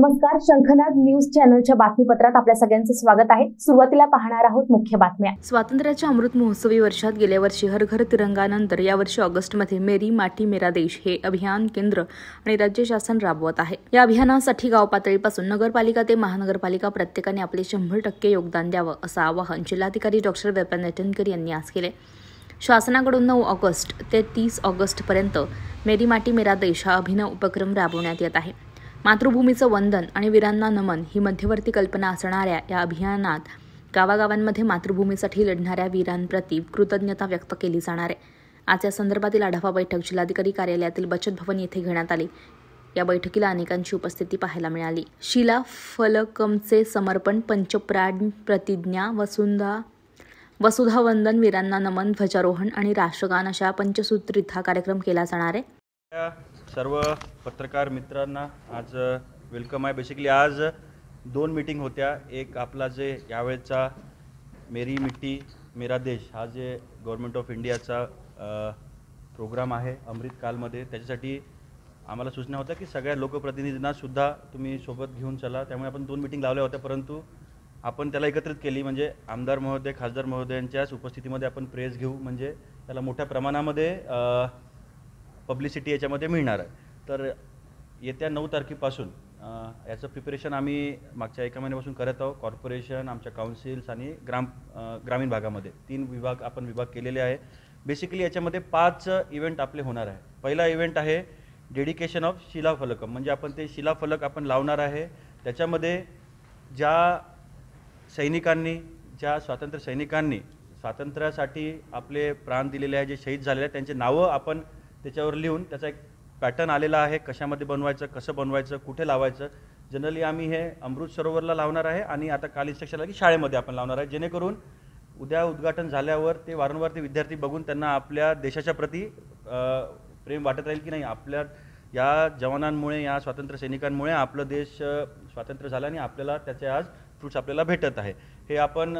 नमस्कार शंखनाद न्यूज चॅनलच्या बातमीपत्रात आपल्या सगळ्यांचं स्वागत आहे सुरुवातीला पाहणार आहोत मुख्य बातम्या स्वातंत्र्याच्या अमृत महोत्सवी वर्षात गेल्या वर्षी हर घर तिरंगानंतर यावर्षी ऑगस्टमध्ये मेरी माटी मेरा देश हे अभियान केंद्र आणि राज्य शासन राबवत आहे या अभियानासाठी गाव पातळीपासून नगरपालिका ते महानगरपालिका प्रत्येकाने आपले शंभर टक्के योगदान द्यावं असं आवाहन जिल्हाधिकारी डॉक्टर व्यपन नेटनकर यांनी आज केले शासनाकडून नऊ ऑगस्ट ते तीस ऑगस्टपर्यंत मेरी माटी मेरा देश हा अभिनव उपक्रम राबवण्यात येत आहे मातृभूमीचं वंदन आणि वीरांना नमन ही मध्यवर्ती कल्पना असणाऱ्या या अभियानात गावागावांमध्ये मातृभूमीसाठी लढणाऱ्या वीरांप्रती कृतज्ञता व्यक्त केली जाणार आहे आज या संदर्भातील आढावा बैठक जिल्हाधिकारी कार्यालयातील बचत भवन येथे घेण्यात आली या बैठकीला अनेकांची उपस्थिती पाहायला मिळाली शिला फलकमचे समर्पण पंचप्राण प्रतिज्ञा वसुंधा वंदन वीरांना नमन ध्वजारोहण आणि राष्ट्रगान अशा पंचसूत्रित हा कार्यक्रम केला जाणार आहे सर्व पत्रकार मित्रांना आज वेलकम आहे बेसिकली आज दोन मीटिंग होत्या एक आपला जे यावेळचा मेरी मिट्टी मेरा देश हा जे गव्हर्मेंट ऑफ इंडियाचा प्रोग्राम आहे अमृत कालमध्ये त्याच्यासाठी आम्हाला सूचना होत्या की सगळ्या लोकप्रतिनिधींनासुद्धा तुम्ही सोबत घेऊन चला त्यामुळे आपण दोन मीटिंग लावल्या होत्या परंतु आपण त्याला एकत्रित केली म्हणजे आमदार महोदय खासदार महोदयांच्याच उपस्थितीमध्ये आपण प्रेस घेऊ म्हणजे त्याला मोठ्या प्रमाणामध्ये पब्लिसिटी याच्यामध्ये मिळणार आहे तर येत्या नऊ तारखेपासून याचं प्रिपरेशन आम्ही मागच्या एका महिन्यापासून करत आहोत कॉर्पोरेशन आमच्या काउन्सिल्स आणि ग्राम ग्रामीण भागामध्ये तीन विभाग आपण विभाग केलेले आहे बेसिकली याच्यामध्ये पाच इव्हेंट आपले होणार आहे पहिला इव्हेंट आहे डेडिकेशन ऑफ शिलाफलकम म्हणजे आपण ते शिलाफलक आपण लावणार आहे त्याच्यामध्ये ज्या सैनिकांनी ज्या स्वातंत्र्य सैनिकांनी स्वातंत्र्यासाठी आपले प्राण दिलेले आहे जे शहीद झालेले आहेत त्यांचे नावं आपण त्याच्यावर लिहून त्याचा एक पॅटर्न आलेला आहे कशामध्ये बनवायचं कसं बनवायचं कुठे लावायचं जनरली आम्ही हे अमृत सरोवरला लावणार आहे आणि आता काल इन्स्ट्रक्शन की शाळेमध्ये आपण लावणार आहे जेणेकरून उद्या उद्घाटन झाल्यावर ते वारंवार ते विद्यार्थी बघून त्यांना आपल्या देशाच्या प्रती प्रेम वाटत राहील की नाही आपल्या या जवानांमुळे या स्वातंत्र्य सैनिकांमुळे आपला देश स्वातंत्र्य झाला आणि आपल्याला त्याचे आज फ्रूट्स आपल्याला भेटत आहे हे आपण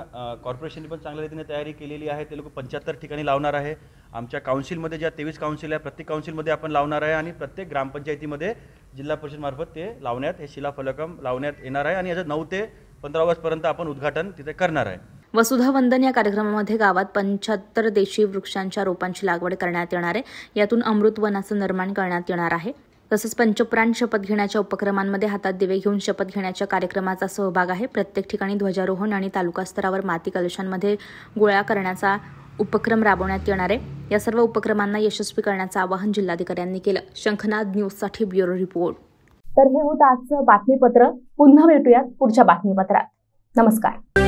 कॉर्पोरेशनने पण चांगल्या रीतीने तयारी केलेली आहे ते लोक पंच्याहत्तर ठिकाणी लावणार आहे आमच्या काउन्सिलमध्ये ज्या तेवीस काउन्सिल आहे प्रत्येक काउन्सिलमध्ये आपण लावणार आहे आणि प्रत्येक ग्रामपंचायतीमध्ये जिल्हा परिषदमार्फत ते लावण्यात हे शिलाफलकम लावण्यात येणार आहे आणि याचं नऊ ते पंधरा ऑगस्टपर्यंत आपण उद्घाटन तिथे करणार आहे वसुधा वंदन या कार्यक्रमामध्ये गावात पंच्याहत्तर देशी वृक्षांच्या रोपांची लागवड करण्यात येणार आहे यातून अमृत वनाचं निर्माण करण्यात येणार आहे तसेच पंचप्राण शपथ घेण्याच्या उपक्रमांमध्ये हातात दिवे घेऊन शपथ घेण्याच्या कार्यक्रमाचा सहभाग आहे प्रत्येक ठिकाणी ध्वजारोहण आणि तालुका स्तरावर माती कलशांमध्ये गोळा करण्याचा उपक्रम राबवण्यात येणार आहे या सर्व उपक्रमांना यशस्वी करण्याचं आवाहन जिल्हाधिकाऱ्यांनी केलं शंखनाद न्यूजसाठी ब्युरो रिपोर्ट तर हे होतं आजचं बातमीपत्र पुन्हा भेटूयात पुढच्या बातमीपत्रात नमस्कार